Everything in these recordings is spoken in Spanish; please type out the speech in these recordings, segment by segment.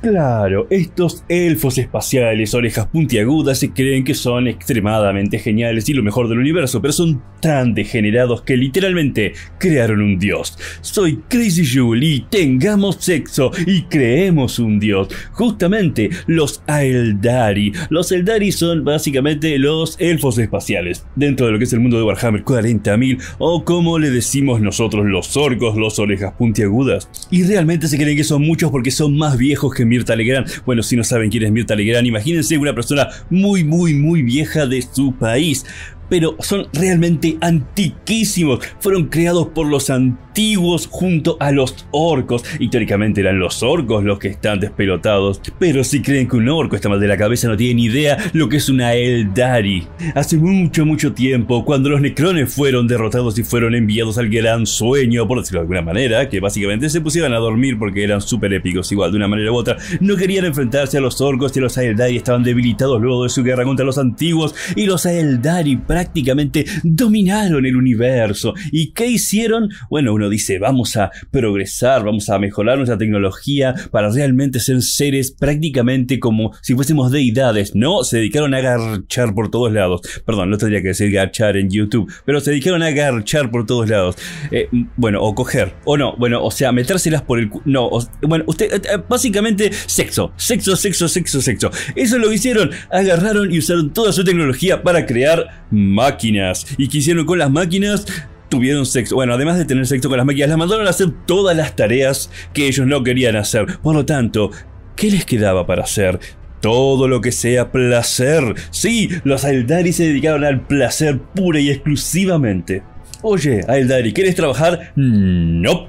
Claro, estos elfos espaciales, orejas puntiagudas, se creen que son extremadamente geniales y lo mejor del universo, pero son tan degenerados que literalmente crearon un dios. Soy Crazy Julie, tengamos sexo y creemos un dios. Justamente los Aeldari. Los Eldari son básicamente los elfos espaciales, dentro de lo que es el mundo de Warhammer 40.000 o como le decimos nosotros los orcos, los orejas puntiagudas. Y realmente se creen que son muchos porque son más viejos que Mirta Legrand. Bueno, si no saben quién es Mirta Legrand, imagínense una persona muy, muy, muy vieja de su país pero son realmente antiquísimos. Fueron creados por los antiguos junto a los orcos. Históricamente eran los orcos los que están despelotados. Pero si creen que un orco está mal de la cabeza, no tienen idea lo que es una Eldari. Hace mucho, mucho tiempo, cuando los necrones fueron derrotados y fueron enviados al gran sueño, por decirlo de alguna manera, que básicamente se pusieran a dormir porque eran súper épicos, igual, de una manera u otra, no querían enfrentarse a los orcos y los Eldari estaban debilitados luego de su guerra contra los antiguos y los Eldari prácticamente dominaron el universo. ¿Y qué hicieron? Bueno, uno dice, vamos a progresar, vamos a mejorar nuestra tecnología para realmente ser seres prácticamente como si fuésemos deidades. No, se dedicaron a garchar por todos lados. Perdón, no tendría que decir garchar en YouTube, pero se dedicaron a garchar por todos lados. Eh, bueno, o coger, o no, bueno, o sea, metérselas por el... No, bueno, usted, eh, eh, básicamente sexo, sexo, sexo, sexo, sexo. Eso lo hicieron, agarraron y usaron toda su tecnología para crear máquinas. ¿Y quisieron hicieron con las máquinas? tuvieron sexo. Bueno, además de tener sexo con las máquinas, las mandaron a hacer todas las tareas que ellos no querían hacer. Por lo tanto, ¿qué les quedaba para hacer? Todo lo que sea placer. Sí, los Aldari se dedicaron al placer pura y exclusivamente. Oye, Aldari, ¿quieres trabajar? Mm, no.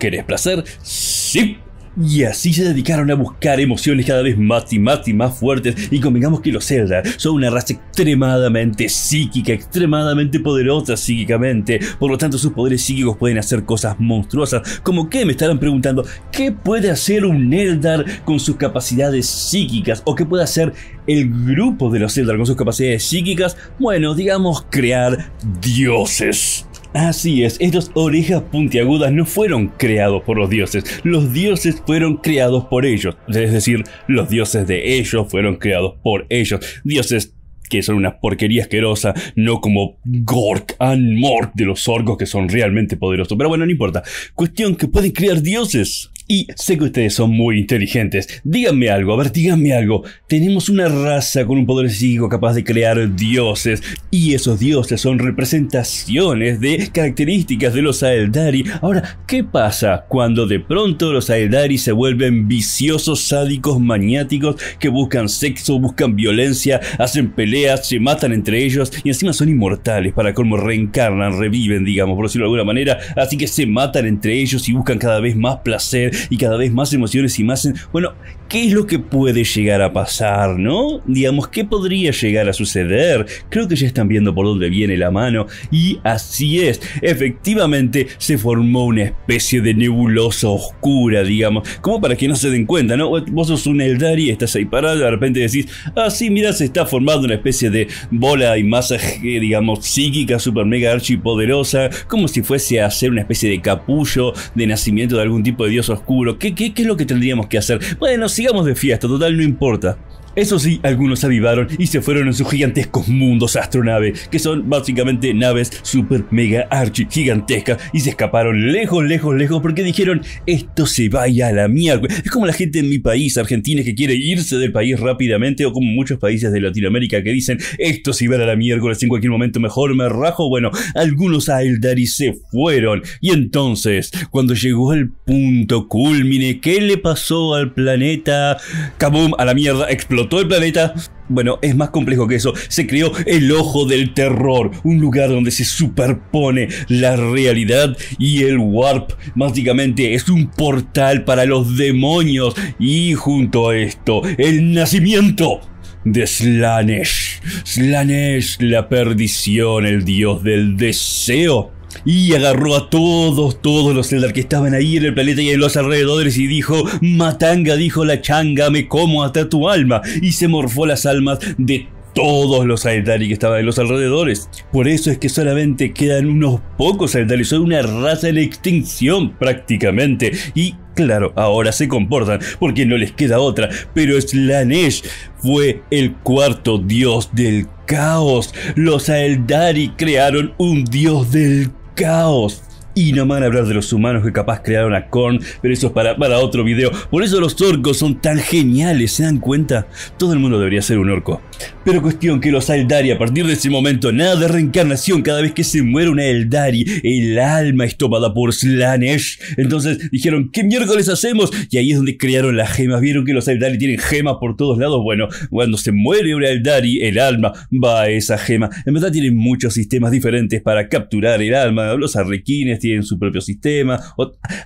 ¿Querés placer? Sí. Y así se dedicaron a buscar emociones cada vez más y más y más fuertes. Y convengamos que los Eldar son una raza extremadamente psíquica, extremadamente poderosa psíquicamente. Por lo tanto, sus poderes psíquicos pueden hacer cosas monstruosas. Como que me estarán preguntando, ¿qué puede hacer un Eldar con sus capacidades psíquicas? ¿O qué puede hacer el grupo de los Eldar con sus capacidades psíquicas? Bueno, digamos crear dioses. Así es, estos orejas puntiagudas no fueron creados por los dioses, los dioses fueron creados por ellos, es decir, los dioses de ellos fueron creados por ellos, dioses que son una porquería asquerosa, no como Gork and Mork de los orcos que son realmente poderosos, pero bueno, no importa, cuestión que pueden crear dioses, y sé que ustedes son muy inteligentes. Díganme algo, a ver, díganme algo. Tenemos una raza con un poder psíquico capaz de crear dioses. Y esos dioses son representaciones de características de los Aeldari. Ahora, ¿qué pasa cuando de pronto los Aeldari se vuelven viciosos, sádicos, maniáticos, que buscan sexo, buscan violencia, hacen peleas, se matan entre ellos y encima son inmortales para como reencarnan, reviven, digamos, por decirlo de alguna manera. Así que se matan entre ellos y buscan cada vez más placer y cada vez más emociones y más... Bueno, ¿qué es lo que puede llegar a pasar, no? Digamos, ¿qué podría llegar a suceder? Creo que ya están viendo por dónde viene la mano y así es. Efectivamente, se formó una especie de nebulosa oscura, digamos, como para que no se den cuenta, ¿no? Vos sos un y estás ahí parado, de repente decís, ah, sí, mira, se está formando una especie de bola y masa, digamos, psíquica, super mega archipoderosa, como si fuese a ser una especie de capullo de nacimiento de algún tipo de dios oscuro ¿Qué, qué, qué es lo que tendríamos que hacer? Bueno, sigamos de fiesta, total, no importa. Eso sí, algunos avivaron y se fueron en sus gigantescos mundos astronave, que son básicamente naves super mega archi gigantescas y se escaparon lejos, lejos, lejos porque dijeron esto se vaya a la mierda. Es como la gente en mi país, Argentina, que quiere irse del país rápidamente o como muchos países de Latinoamérica que dicen esto se va a la miércoles en cualquier momento mejor me rajo. Bueno, algunos a y se fueron y entonces cuando llegó el punto culmine, ¿qué le pasó al planeta? Kaboom, a la mierda, explotó todo el planeta. Bueno, es más complejo que eso. Se creó el ojo del terror, un lugar donde se superpone la realidad y el warp. Básicamente es un portal para los demonios y junto a esto, el nacimiento de Slanesh. Slanesh, la perdición, el dios del deseo y agarró a todos, todos los Eldar que estaban ahí en el planeta y en los alrededores y dijo, Matanga, dijo la changa, me como hasta tu alma. Y se morfó las almas de todos los y que estaban en los alrededores. Por eso es que solamente quedan unos pocos Y son una raza en extinción prácticamente. Y claro, ahora se comportan porque no les queda otra, pero Slanesh fue el cuarto dios del caos. Los y crearon un dios del caos caos Y no van a hablar de los humanos que capaz crearon a Korn, pero eso es para, para otro video. Por eso los orcos son tan geniales, ¿se dan cuenta? Todo el mundo debería ser un orco. Pero cuestión que los Eldari a partir de ese momento, nada de reencarnación, cada vez que se muere una Eldari, el alma es tomada por Slanesh. Entonces dijeron, ¿qué miércoles hacemos? Y ahí es donde crearon las gemas. ¿Vieron que los Eldari tienen gemas por todos lados? Bueno, cuando se muere una Eldari, el alma va a esa gema. En verdad tienen muchos sistemas diferentes para capturar el alma, los arrequines tienen su propio sistema,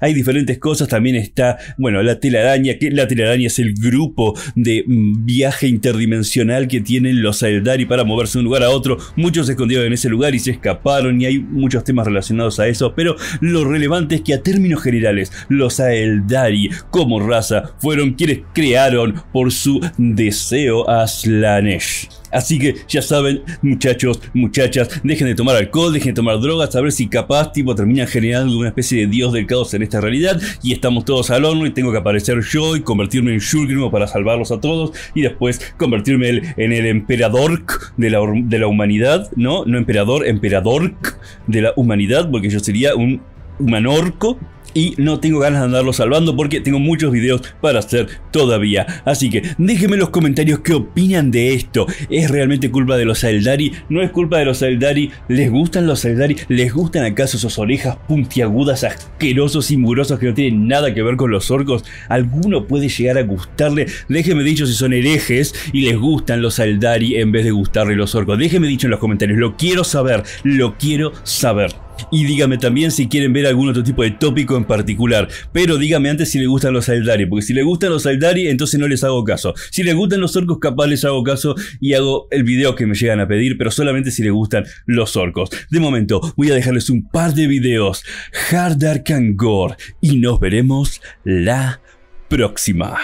hay diferentes cosas, también está, bueno, la telaraña, que la telaraña es el grupo de mm, viaje interdimensional que tienen los Eldari para moverse de un lugar a otro, muchos se escondieron en ese lugar y se escaparon y hay muchos temas relacionados a eso, pero lo relevante es que a términos generales, los Aeldari como raza fueron quienes crearon por su deseo a Slanesh. Así que ya saben, muchachos, muchachas, dejen de tomar alcohol, dejen de tomar drogas, a ver si capaz tipo terminan generando una especie de dios del caos en esta realidad y estamos todos al horno y tengo que aparecer yo y convertirme en Shulgrim para salvarlos a todos y después convertirme en el emperador de la, de la humanidad, ¿no? No emperador, emperador de la humanidad porque yo sería un humanorco y no tengo ganas de andarlo salvando porque tengo muchos videos para hacer todavía. Así que déjenme en los comentarios qué opinan de esto. ¿Es realmente culpa de los Eldari? ¿No es culpa de los Eldari? ¿Les gustan los Eldari? ¿Les gustan acaso sus orejas puntiagudas, asquerosos y murosos que no tienen nada que ver con los orcos? ¿Alguno puede llegar a gustarle? Déjenme dicho si son herejes y les gustan los Eldari en vez de gustarle los orcos. Déjenme dicho en los comentarios, lo quiero saber, lo quiero saber. Y dígame también si quieren ver algún otro tipo de tópico en particular. Pero dígame antes si les gustan los Aldari, porque si les gustan los Aldari, entonces no les hago caso. Si les gustan los orcos, capaz les hago caso y hago el video que me llegan a pedir, pero solamente si les gustan los orcos. De momento, voy a dejarles un par de videos. and Gore. Y nos veremos la próxima.